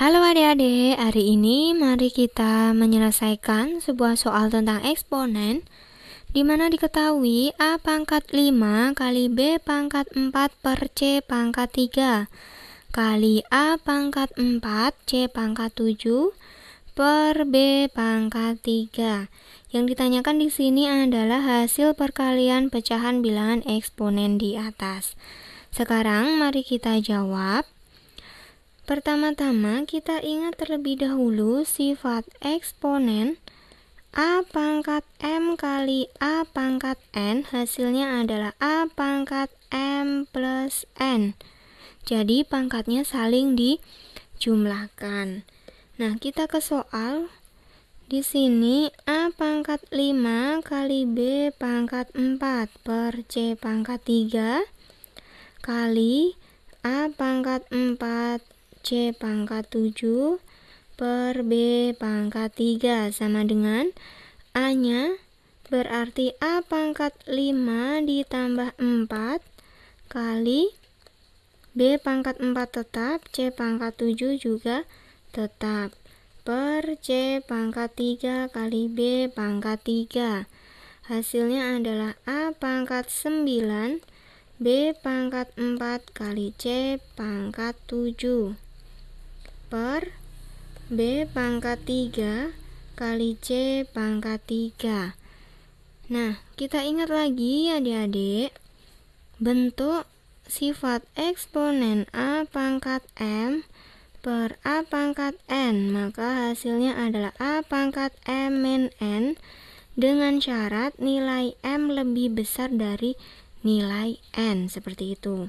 Halo adik-adik, hari ini mari kita menyelesaikan sebuah soal tentang eksponen di mana diketahui A pangkat 5 kali B pangkat 4 per C pangkat 3 kali A pangkat 4 C pangkat 7 per B pangkat 3 yang ditanyakan di sini adalah hasil perkalian pecahan bilangan eksponen di atas sekarang mari kita jawab Pertama-tama kita ingat terlebih dahulu sifat eksponen A pangkat M kali A pangkat N hasilnya adalah A pangkat M plus N. Jadi pangkatnya saling dijumlahkan. Nah, kita ke soal. Di sini A pangkat 5 kali B pangkat 4 per C pangkat 3 kali A pangkat 4 C pangkat 7 per B pangkat 3 sama dengan A-nya berarti A pangkat 5 ditambah 4 kali B pangkat 4 tetap, C pangkat 7 juga tetap per C pangkat 3 kali B pangkat 3 hasilnya adalah A pangkat 9 B pangkat 4 kali C pangkat 7 per B pangkat 3 kali C pangkat 3 Nah, kita ingat lagi adik-adik Bentuk sifat eksponen A pangkat M per A pangkat N Maka hasilnya adalah A pangkat M min N Dengan syarat nilai M lebih besar dari nilai N Seperti itu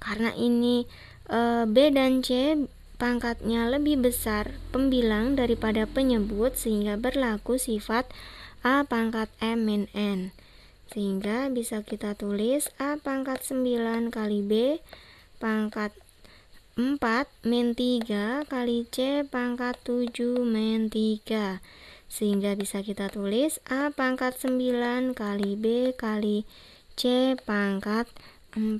Karena ini eh, B dan C pangkatnya lebih besar pembilang daripada penyebut sehingga berlaku sifat A pangkat M min N. Sehingga bisa kita tulis A pangkat 9 kali B pangkat 4 min 3 kali C pangkat 7 min 3. Sehingga bisa kita tulis A pangkat 9 kali B kali C pangkat 4.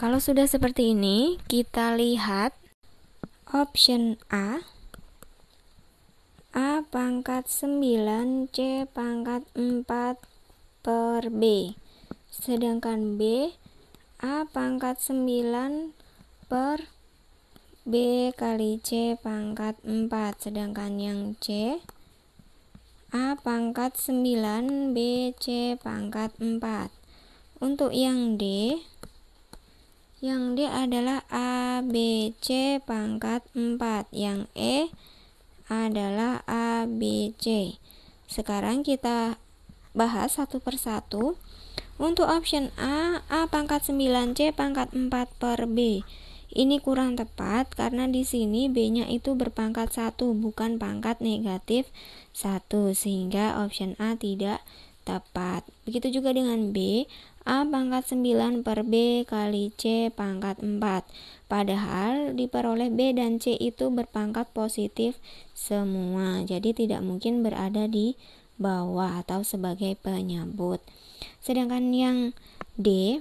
Kalau sudah seperti ini, kita lihat Option A A pangkat 9 C pangkat 4 per B sedangkan B A pangkat 9 per B kali C pangkat 4 sedangkan yang C A pangkat 9 B C pangkat 4 untuk yang D yang D adalah a b c pangkat 4. Yang E adalah a b c. Sekarang kita bahas satu persatu. Untuk option A, A pangkat 9, C pangkat 4 per B. Ini kurang tepat karena di sini B-nya itu berpangkat satu bukan pangkat negatif satu, sehingga option A tidak tepat. Begitu juga dengan B, A pangkat 9 per B kali C pangkat 4. Padahal diperoleh B dan C itu berpangkat positif semua. Jadi tidak mungkin berada di bawah atau sebagai penyebut. Sedangkan yang D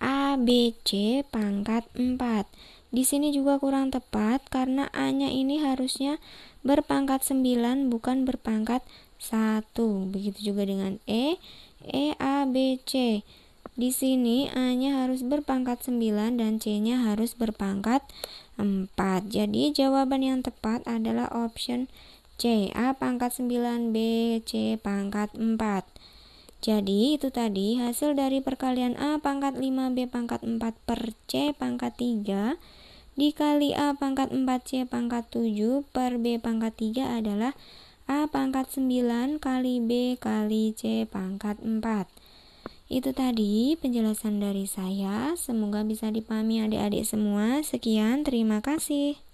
A B C pangkat 4. Di sini juga kurang tepat karena A-nya ini harusnya berpangkat 9 bukan berpangkat 1. Begitu juga dengan E, E, A, B, C. Di sini A-nya harus berpangkat 9 dan C-nya harus berpangkat 4. Jadi jawaban yang tepat adalah option C. A pangkat 9, B, C pangkat 4. Jadi itu tadi hasil dari perkalian A pangkat 5, B pangkat 4 per C pangkat 3 dikali A pangkat 4, C pangkat 7 per B pangkat 3 adalah A pangkat 9 kali B kali C pangkat 4. Itu tadi penjelasan dari saya. Semoga bisa dipahami adik-adik semua. Sekian, terima kasih.